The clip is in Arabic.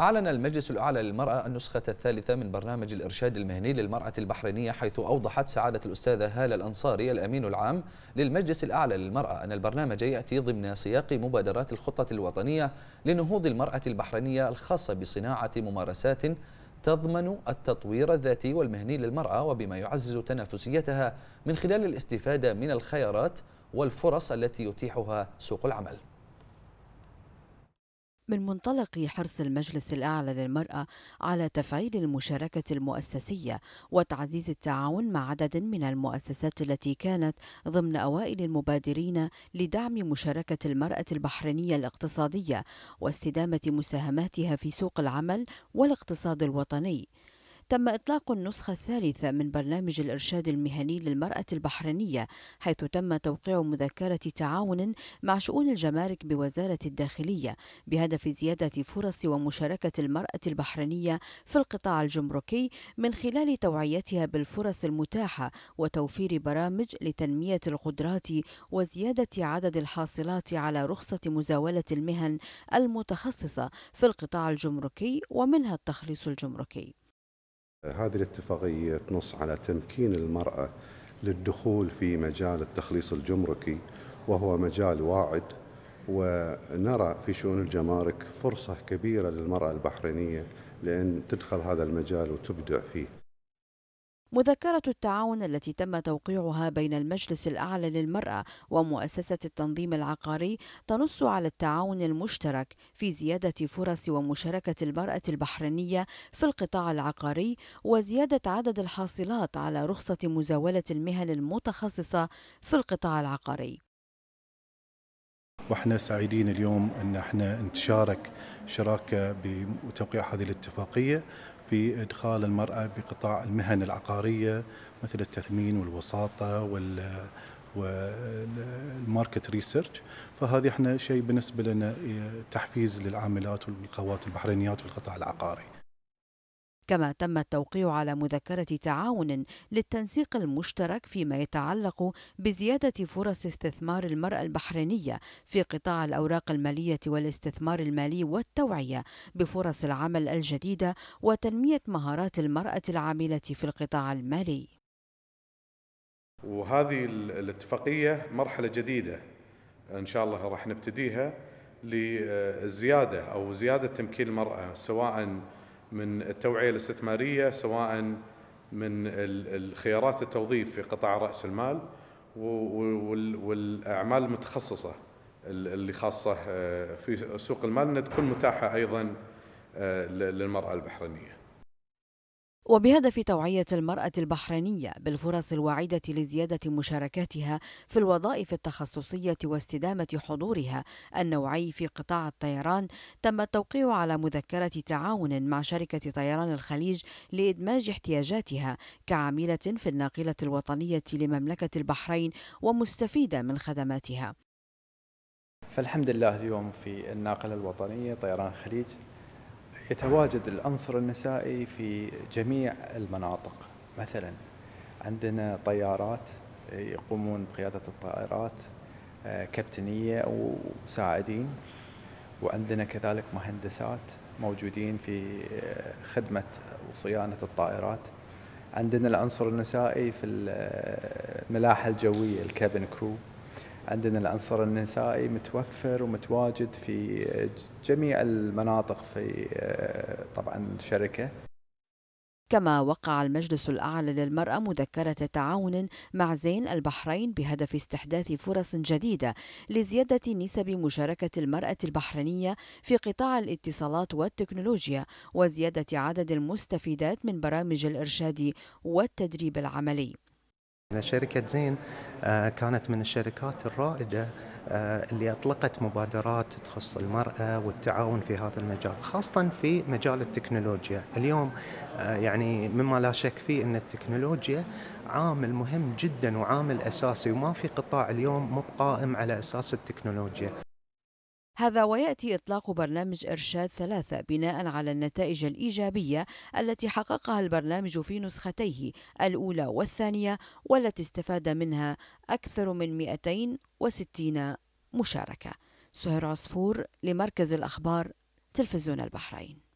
أعلن المجلس الأعلى للمرأة النسخة الثالثة من برنامج الإرشاد المهني للمرأة البحرينية حيث أوضحت سعادة الأستاذة هالة الأنصاري الأمين العام للمجلس الأعلى للمرأة أن البرنامج يأتي ضمن سياق مبادرات الخطة الوطنية لنهوض المرأة البحرينية الخاصة بصناعة ممارسات تضمن التطوير الذاتي والمهني للمرأة وبما يعزز تنافسيتها من خلال الاستفادة من الخيارات والفرص التي يتيحها سوق العمل من منطلق حرص المجلس الأعلى للمرأة على تفعيل المشاركة المؤسسية وتعزيز التعاون مع عدد من المؤسسات التي كانت ضمن أوائل المبادرين لدعم مشاركة المرأة البحرينية الاقتصادية واستدامة مساهماتها في سوق العمل والاقتصاد الوطني تم إطلاق النسخة الثالثة من برنامج الإرشاد المهني للمرأة البحرينية حيث تم توقيع مذكرة تعاون مع شؤون الجمارك بوزارة الداخلية بهدف زيادة فرص ومشاركة المرأة البحرينية في القطاع الجمركي من خلال توعيتها بالفرص المتاحة وتوفير برامج لتنمية القدرات وزيادة عدد الحاصلات على رخصة مزاولة المهن المتخصصة في القطاع الجمركي ومنها التخليص الجمركي هذه الاتفاقية تنص على تمكين المرأة للدخول في مجال التخليص الجمركي وهو مجال واعد ونرى في شؤون الجمارك فرصة كبيرة للمرأة البحرينية لأن تدخل هذا المجال وتبدع فيه مذكرة التعاون التي تم توقيعها بين المجلس الأعلى للمرأة ومؤسسة التنظيم العقاري تنص على التعاون المشترك في زيادة فرص ومشاركة المرأة البحرينية في القطاع العقاري وزيادة عدد الحاصلات على رخصة مزاولة المهن المتخصصة في القطاع العقاري. واحنا سعيدين اليوم ان احنا نتشارك شراكه بتوقيع هذه الاتفاقيه في إدخال المرأة بقطاع المهن العقارية مثل التثمين والوساطة وال والماركت ريسيرش فهذه احنا شيء بالنسبه لنا إيه، تحفيز للعاملات والقوات البحرينيات في القطاع العقاري كما تم التوقيع على مذكرة تعاون للتنسيق المشترك فيما يتعلق بزيادة فرص استثمار المرأة البحرينية في قطاع الأوراق المالية والاستثمار المالي والتوعية بفرص العمل الجديدة وتنمية مهارات المرأة العاملة في القطاع المالي. وهذه الاتفاقية مرحلة جديدة إن شاء الله راح نبتديها لزيادة أو زيادة تمكين المرأة سواء من التوعية الاستثمارية سواء من الخيارات التوظيف في قطاع رأس المال والأعمال المتخصصة اللي خاصة آه، في سوق المال أنها تكون متاحة أيضا آه، للمرأة البحرينية وبهدف توعية المرأة البحرينية بالفرص الواعدة لزيادة مشاركاتها في الوظائف التخصصية واستدامة حضورها النوعي في قطاع الطيران، تم التوقيع على مذكرة تعاون مع شركة طيران الخليج لإدماج احتياجاتها كعاملة في الناقلة الوطنية لمملكة البحرين ومستفيدة من خدماتها. فالحمد لله اليوم في الناقلة الوطنية طيران الخليج يتواجد العنصر النسائي في جميع المناطق مثلا عندنا طيارات يقومون بقيادة الطائرات آه، كابتنية ومساعدين وعندنا كذلك مهندسات موجودين في آه، خدمة وصيانة الطائرات عندنا العنصر النسائي في آه، الملاحة الجوية الكابن كرو عندنا العنصر النسائي متوفر ومتواجد في جميع المناطق في آه، طبعا الشركه كما وقع المجلس الأعلى للمرأة مذكرة تعاون مع زين البحرين بهدف استحداث فرص جديدة لزيادة نسب مشاركة المرأة البحرينية في قطاع الاتصالات والتكنولوجيا وزيادة عدد المستفيدات من برامج الإرشاد والتدريب العملي. شركة زين آه، كانت من الشركات الرائدة آه، اللي أطلقت مبادرات تخص المرأة والتعاون في هذا المجال خاصة في مجال التكنولوجيا اليوم آه، يعني مما لا شك فيه أن التكنولوجيا عامل مهم جدا وعامل أساسي وما في قطاع اليوم مو قائم على أساس التكنولوجيا هذا ويأتي إطلاق برنامج إرشاد ثلاثة بناء على النتائج الإيجابية التي حققها البرنامج في نسختيه الأولى والثانية والتي استفاد منها أكثر من 260 مشاركة سهير عصفور لمركز الأخبار تلفزيون البحرين